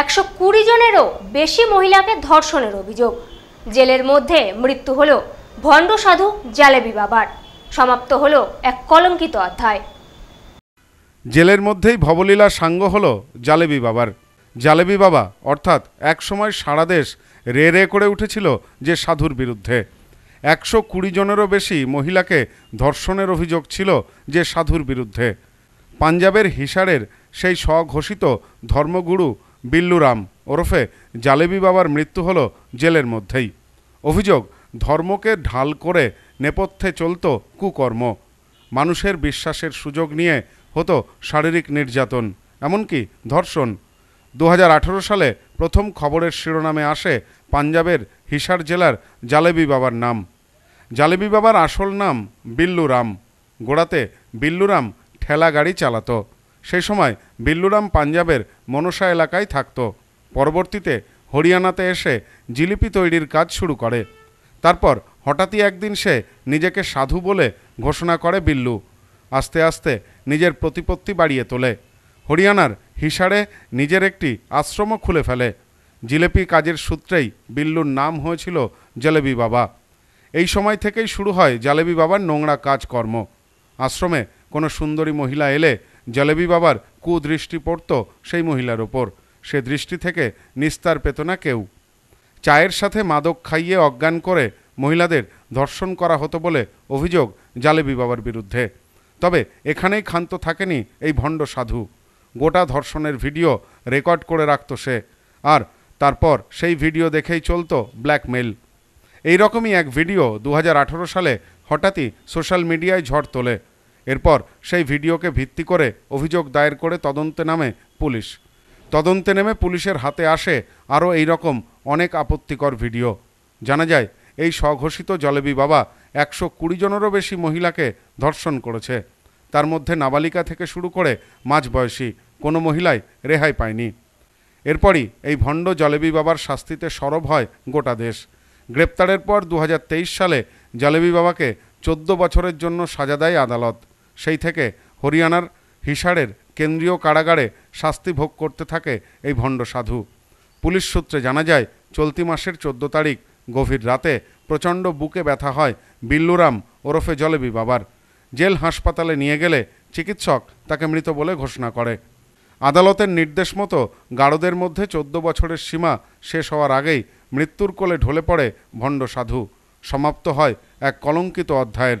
একশো কুড়ি জনেরও বেশি মহিলাকে ধর্ষণের অভিযোগ জেলের মধ্যে মৃত্যু হল ভণ্ড সাধু জালেবি বাবার সমাপ্ত হল এক কলঙ্কিত অধ্যায় জেলের মধ্যেই ভবলীলা সাঙ্গ হল জালেবি বাবার জালেবি বাবা অর্থাৎ একসময় সারা দেশ রে রে করে উঠেছিল যে সাধুর বিরুদ্ধে একশো কুড়ি জনেরও বেশি মহিলাকে ধর্ষণের অভিযোগ ছিল যে সাধুর বিরুদ্ধে পাঞ্জাবের হিসারের সেই স্বঘোষিত ধর্মগুরু বিল্লুরাম ওরফে জালেবি বাবার মৃত্যু হল জেলের মধ্যেই অভিযোগ ধর্মকে ঢাল করে নেপথ্যে চলত কুকর্ম মানুষের বিশ্বাসের সুযোগ নিয়ে হতো শারীরিক নির্যাতন এমনকি ধর্ষণ দু সালে প্রথম খবরের শিরোনামে আসে পাঞ্জাবের হিসার জেলার জালেবি বাবার নাম জালেবি বাবার আসল নাম বিল্লুরাম গোড়াতে বিল্লুরাম ঠেলা গাড়ি চালাতো সেই সময় বিল্লুরাম পাঞ্জাবের মনসা এলাকায় থাকত পরবর্তীতে হরিয়ানাতে এসে জিলিপি তৈরির কাজ শুরু করে তারপর হঠাৎই একদিন সে নিজেকে সাধু বলে ঘোষণা করে বিল্লু আস্তে আস্তে নিজের প্রতিপত্তি বাড়িয়ে তোলে হরিয়ানার হিসারে নিজের একটি আশ্রমও খুলে ফেলে জিলেপি কাজের সূত্রেই বিল্লুর নাম হয়েছিল জলেবি বাবা এই সময় থেকেই শুরু হয় জালেবি বাবার নোংরা কাজকর্ম আশ্রমে কোনো সুন্দরী মহিলা এলে জলেবি বাবার কুদৃষ্টি পড়ত সেই মহিলার ওপর সে দৃষ্টি থেকে নিস্তার পেত না কেউ চায়ের সাথে মাদক খাইয়ে অজ্ঞান করে মহিলাদের ধর্ষণ করা হতো বলে অভিযোগ জালেবি বাবার বিরুদ্ধে তবে এখানেই ক্ষান্ত থাকেনি এই ভণ্ড সাধু গোটা ধর্ষণের ভিডিও রেকর্ড করে রাখত সে আর তারপর সেই ভিডিও দেখেই চলত ব্ল্যাকমেল এই রকমই এক ভিডিও দু সালে হঠাৎই সোশ্যাল মিডিয়ায় ঝড় তোলে এরপর সেই ভিডিওকে ভিত্তি করে অভিযোগ দায়ের করে তদন্তে নামে পুলিশ তদন্তে নেমে পুলিশের হাতে আসে আরও এই রকম অনেক আপত্তিকর ভিডিও জানা যায় এই স্বঘোষিত জলেবি বাবা একশো কুড়ি জনেরও বেশি মহিলাকে ধর্ষণ করেছে তার মধ্যে নাবালিকা থেকে শুরু করে মাঝবয়সী কোনো মহিলাই রেহাই পায়নি এরপরই এই ভণ্ড জলেবি বাবার শাস্তিতে সরব হয় গোটা দেশ গ্রেপ্তারের পর দু সালে জলেবি বাবাকে চোদ্দ বছরের জন্য সাজা দেয় আদালত সেই থেকে হরিয়ানার হিসারের কেন্দ্রীয় কারাগারে শাস্তি ভোগ করতে থাকে এই ভণ্ড সাধু পুলিশ সূত্রে জানা যায় চলতি মাসের চোদ্দ তারিখ গভীর রাতে প্রচণ্ড বুকে ব্যথা হয় বিল্লুরাম ওরফে জলেবি বাবার জেল হাসপাতালে নিয়ে গেলে চিকিৎসক তাকে মৃত বলে ঘোষণা করে আদালতের নির্দেশ মতো গারদের মধ্যে চোদ্দ বছরের সীমা শেষ হওয়ার আগেই মৃত্যুর কোলে ঢলে পড়ে ভণ্ড সাধু সমাপ্ত হয় এক কলঙ্কিত অধ্যায়ের